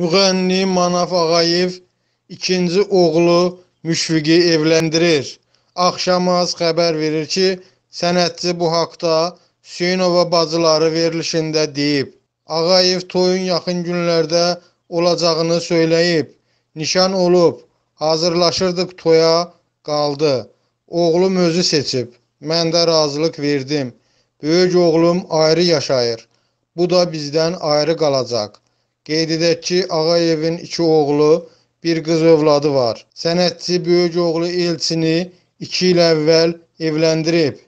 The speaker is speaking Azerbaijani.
Müğənni Manaf Ağayev ikinci oğlu Müşfiqi evləndirir. Axşamaz xəbər verir ki, sənətçi bu haqda Hüseynova bacıları verilişində deyib. Ağayev toyun yaxın günlərdə olacağını söyləyib. Nişan olub, hazırlaşırdıq toya, qaldı. Oğlum özü seçib. Mən də razılıq verdim. Böyük oğlum ayrı yaşayır. Bu da bizdən ayrı qalacaq. Qeyd edək ki, Ağayevin iki oğlu, bir qız övladı var. Sənətçi böyük oğlu Elçini iki il əvvəl evləndirib.